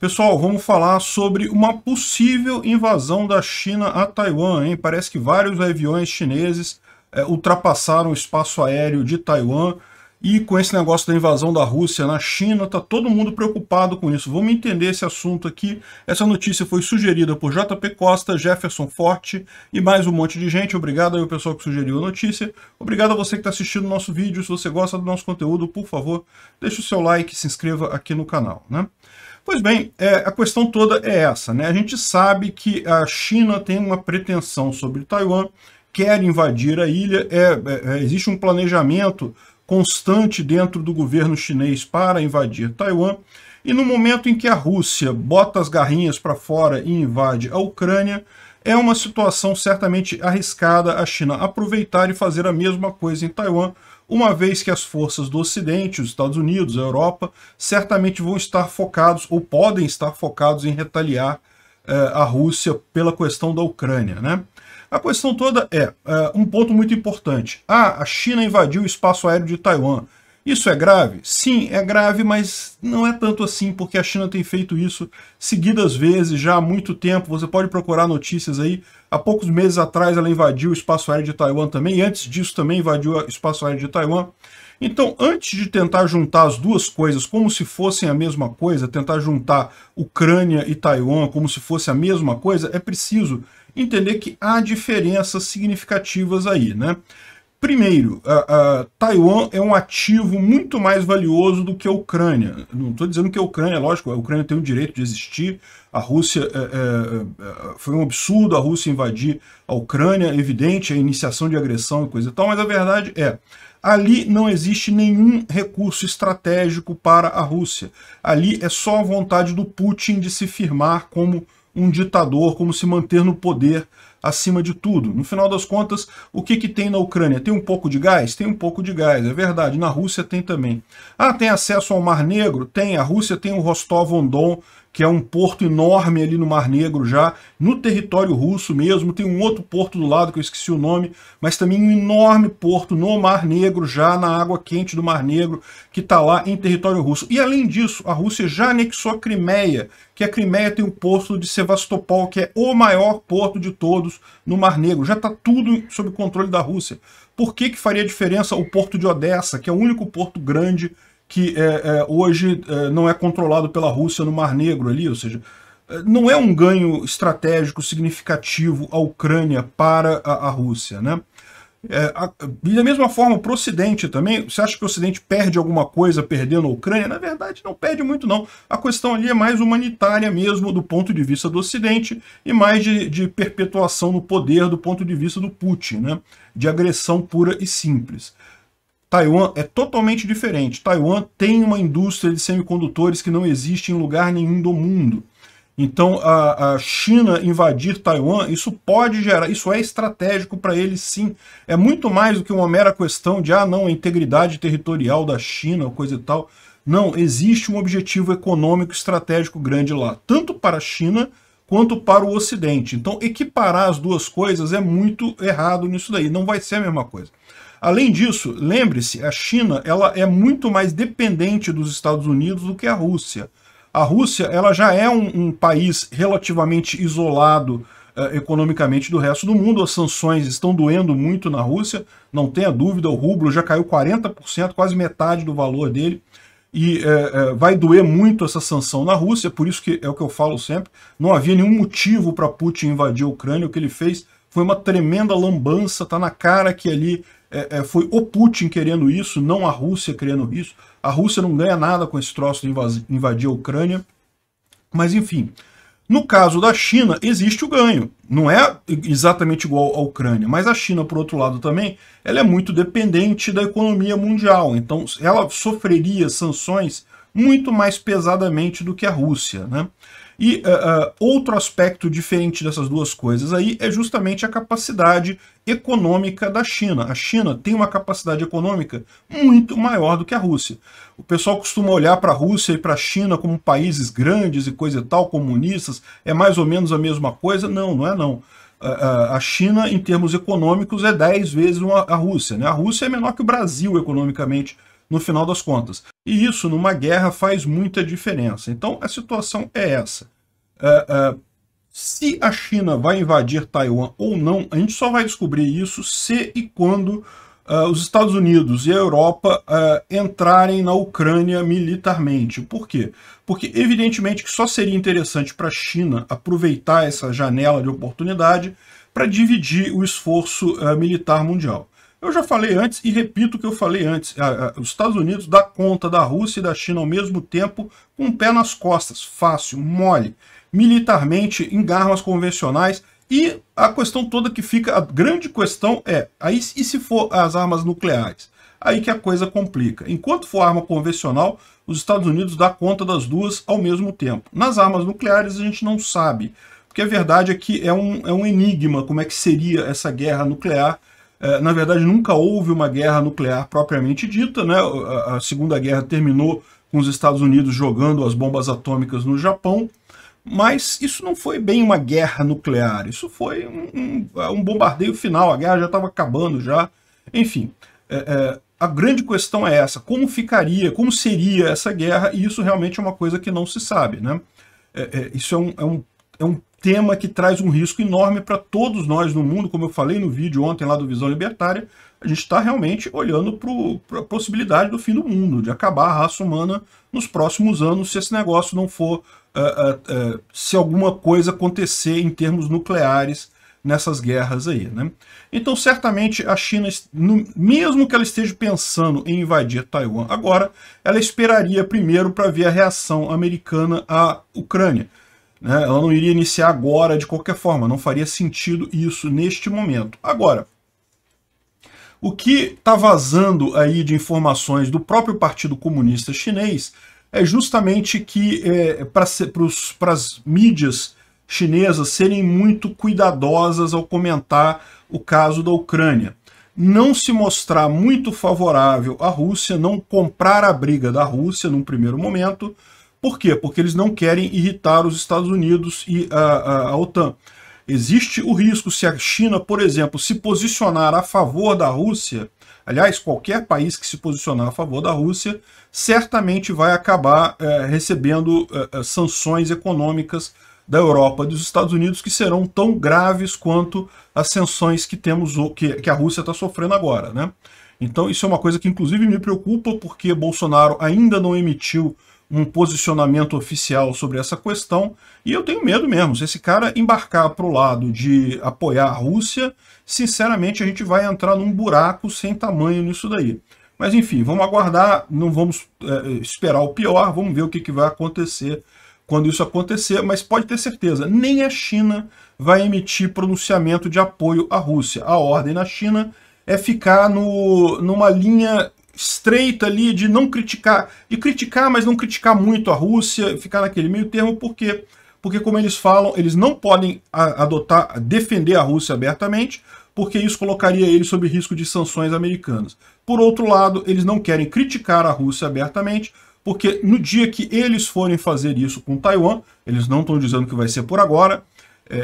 Pessoal, vamos falar sobre uma possível invasão da China a Taiwan. Hein? Parece que vários aviões chineses é, ultrapassaram o espaço aéreo de Taiwan e com esse negócio da invasão da Rússia na China, está todo mundo preocupado com isso. Vamos entender esse assunto aqui. Essa notícia foi sugerida por JP Costa, Jefferson Forte e mais um monte de gente. Obrigado aí ao pessoal que sugeriu a notícia. Obrigado a você que está assistindo o nosso vídeo. Se você gosta do nosso conteúdo, por favor, deixe o seu like e se inscreva aqui no canal. Né? Pois bem, é, a questão toda é essa. Né? A gente sabe que a China tem uma pretensão sobre Taiwan, quer invadir a ilha, é, é, é, existe um planejamento constante dentro do governo chinês para invadir Taiwan, e no momento em que a Rússia bota as garrinhas para fora e invade a Ucrânia, é uma situação certamente arriscada a China aproveitar e fazer a mesma coisa em Taiwan, uma vez que as forças do Ocidente, os Estados Unidos, a Europa, certamente vão estar focados ou podem estar focados em retaliar eh, a Rússia pela questão da Ucrânia. Né? A questão toda é, eh, um ponto muito importante. Ah, a China invadiu o espaço aéreo de Taiwan. Isso é grave? Sim, é grave, mas não é tanto assim, porque a China tem feito isso seguidas vezes já há muito tempo. Você pode procurar notícias aí. Há poucos meses atrás ela invadiu o espaço aéreo de Taiwan também, e antes disso também invadiu o espaço aéreo de Taiwan. Então, antes de tentar juntar as duas coisas como se fossem a mesma coisa, tentar juntar Ucrânia e Taiwan como se fosse a mesma coisa, é preciso entender que há diferenças significativas aí, né? Primeiro, Taiwan é um ativo muito mais valioso do que a Ucrânia. Não estou dizendo que a Ucrânia, é lógico, a Ucrânia tem o direito de existir, a Rússia é, é, é foi um absurdo a Rússia invadir a Ucrânia, é evidente, a iniciação de agressão e coisa e tal, mas a verdade é, ali não existe nenhum recurso estratégico para a Rússia. Ali é só a vontade do Putin de se firmar como um ditador, como se manter no poder acima de tudo. No final das contas, o que, que tem na Ucrânia? Tem um pouco de gás? Tem um pouco de gás, é verdade. Na Rússia tem também. Ah, tem acesso ao Mar Negro? Tem. A Rússia tem o Rostov-on-Don, que é um porto enorme ali no Mar Negro já, no território russo mesmo, tem um outro porto do lado que eu esqueci o nome, mas também um enorme porto no Mar Negro já, na água quente do Mar Negro, que está lá em território russo. E além disso, a Rússia já anexou a Crimeia, que a Crimeia tem o porto de Sevastopol, que é o maior porto de todos no Mar Negro. Já está tudo sob controle da Rússia. Por que, que faria diferença o porto de Odessa, que é o único porto grande que é, é, hoje é, não é controlado pela Rússia no Mar Negro ali, ou seja, é, não é um ganho estratégico significativo a Ucrânia para a, a Rússia, né? É, a, e da mesma forma, para o Ocidente também, você acha que o Ocidente perde alguma coisa perdendo a Ucrânia? Na verdade, não perde muito, não. A questão ali é mais humanitária mesmo, do ponto de vista do Ocidente, e mais de, de perpetuação no poder do ponto de vista do Putin, né? de agressão pura e simples. Taiwan é totalmente diferente. Taiwan tem uma indústria de semicondutores que não existe em lugar nenhum do mundo. Então, a, a China invadir Taiwan, isso pode gerar, isso é estratégico para eles sim. É muito mais do que uma mera questão de, ah, não, a integridade territorial da China, coisa e tal. Não, existe um objetivo econômico estratégico grande lá, tanto para a China quanto para o Ocidente. Então, equiparar as duas coisas é muito errado nisso daí, não vai ser a mesma coisa. Além disso, lembre-se, a China ela é muito mais dependente dos Estados Unidos do que a Rússia. A Rússia ela já é um, um país relativamente isolado eh, economicamente do resto do mundo. As sanções estão doendo muito na Rússia, não tenha dúvida, o rublo já caiu 40%, quase metade do valor dele. E eh, eh, vai doer muito essa sanção na Rússia, por isso que é o que eu falo sempre, não havia nenhum motivo para Putin invadir a Ucrânia, o que ele fez foi uma tremenda lambança, tá na cara que ali é, é, foi o Putin querendo isso, não a Rússia querendo isso. A Rússia não ganha nada com esse troço de invadir a Ucrânia. Mas enfim, no caso da China, existe o ganho. Não é exatamente igual à Ucrânia, mas a China, por outro lado também, ela é muito dependente da economia mundial. Então, ela sofreria sanções muito mais pesadamente do que a Rússia. Né? E uh, uh, outro aspecto diferente dessas duas coisas aí é justamente a capacidade econômica da China. A China tem uma capacidade econômica muito maior do que a Rússia. O pessoal costuma olhar para a Rússia e para a China como países grandes e coisa e tal, comunistas, é mais ou menos a mesma coisa? Não, não é não. A China, em termos econômicos, é 10 vezes a Rússia. Né? A Rússia é menor que o Brasil economicamente, no final das contas. E isso, numa guerra, faz muita diferença. Então, a situação é essa. É, é, se a China vai invadir Taiwan ou não, a gente só vai descobrir isso se e quando uh, os Estados Unidos e a Europa uh, entrarem na Ucrânia militarmente. Por quê? Porque, evidentemente, que só seria interessante para a China aproveitar essa janela de oportunidade para dividir o esforço uh, militar mundial. Eu já falei antes e repito o que eu falei antes. Os Estados Unidos dá conta da Rússia e da China ao mesmo tempo com o um pé nas costas. Fácil, mole militarmente em armas convencionais. E a questão toda que fica, a grande questão é, aí, e se for as armas nucleares? Aí que a coisa complica. Enquanto for arma convencional, os Estados Unidos dá conta das duas ao mesmo tempo. Nas armas nucleares a gente não sabe, porque a verdade é que é um, é um enigma como é que seria essa guerra nuclear. É, na verdade, nunca houve uma guerra nuclear propriamente dita, né? A, a Segunda Guerra terminou com os Estados Unidos jogando as bombas atômicas no Japão, mas isso não foi bem uma guerra nuclear, isso foi um, um, um bombardeio final, a guerra já estava acabando já. Enfim, é, é, a grande questão é essa, como ficaria, como seria essa guerra, e isso realmente é uma coisa que não se sabe. Né? É, é isso é um, é, um, é um tema que traz um risco enorme para todos nós no mundo, como eu falei no vídeo ontem lá do Visão Libertária, a gente está realmente olhando para a possibilidade do fim do mundo, de acabar a raça humana nos próximos anos, se esse negócio não for, uh, uh, uh, se alguma coisa acontecer em termos nucleares nessas guerras aí. Né? Então, certamente, a China, no, mesmo que ela esteja pensando em invadir Taiwan agora, ela esperaria primeiro para ver a reação americana à Ucrânia. Né? Ela não iria iniciar agora de qualquer forma, não faria sentido isso neste momento. Agora, o que está vazando aí de informações do próprio Partido Comunista Chinês é justamente que é, para as mídias chinesas serem muito cuidadosas ao comentar o caso da Ucrânia. Não se mostrar muito favorável à Rússia, não comprar a briga da Rússia num primeiro momento. Por quê? Porque eles não querem irritar os Estados Unidos e a, a, a OTAN. Existe o risco se a China, por exemplo, se posicionar a favor da Rússia, aliás, qualquer país que se posicionar a favor da Rússia, certamente vai acabar é, recebendo é, sanções econômicas da Europa e dos Estados Unidos que serão tão graves quanto as sanções que temos que, que a Rússia está sofrendo agora, né? Então isso é uma coisa que inclusive me preocupa porque Bolsonaro ainda não emitiu um posicionamento oficial sobre essa questão, e eu tenho medo mesmo. Se esse cara embarcar para o lado de apoiar a Rússia, sinceramente a gente vai entrar num buraco sem tamanho nisso daí. Mas enfim, vamos aguardar, não vamos é, esperar o pior, vamos ver o que, que vai acontecer quando isso acontecer, mas pode ter certeza, nem a China vai emitir pronunciamento de apoio à Rússia. A ordem na China é ficar no, numa linha estreita ali de não criticar, de criticar, mas não criticar muito a Rússia, ficar naquele meio termo, por quê? Porque, como eles falam, eles não podem adotar, defender a Rússia abertamente, porque isso colocaria eles sob risco de sanções americanas. Por outro lado, eles não querem criticar a Rússia abertamente, porque no dia que eles forem fazer isso com Taiwan, eles não estão dizendo que vai ser por agora, é,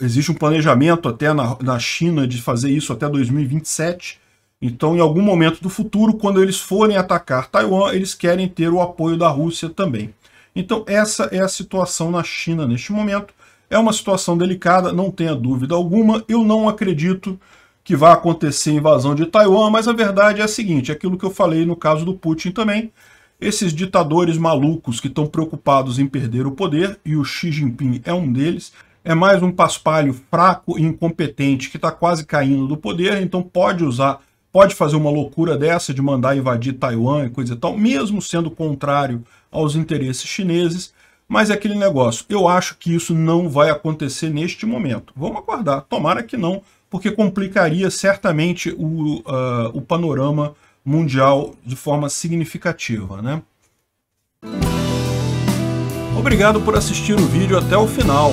é, existe um planejamento até na, na China de fazer isso até 2027, então, em algum momento do futuro, quando eles forem atacar Taiwan, eles querem ter o apoio da Rússia também. Então, essa é a situação na China neste momento. É uma situação delicada, não tenha dúvida alguma. Eu não acredito que vá acontecer invasão de Taiwan, mas a verdade é a seguinte, é aquilo que eu falei no caso do Putin também, esses ditadores malucos que estão preocupados em perder o poder, e o Xi Jinping é um deles, é mais um paspalho fraco e incompetente que está quase caindo do poder, então pode usar pode fazer uma loucura dessa de mandar invadir Taiwan e coisa e tal, mesmo sendo contrário aos interesses chineses, mas é aquele negócio, eu acho que isso não vai acontecer neste momento. Vamos aguardar, tomara que não, porque complicaria certamente o, uh, o panorama mundial de forma significativa. Né? Obrigado por assistir o vídeo até o final.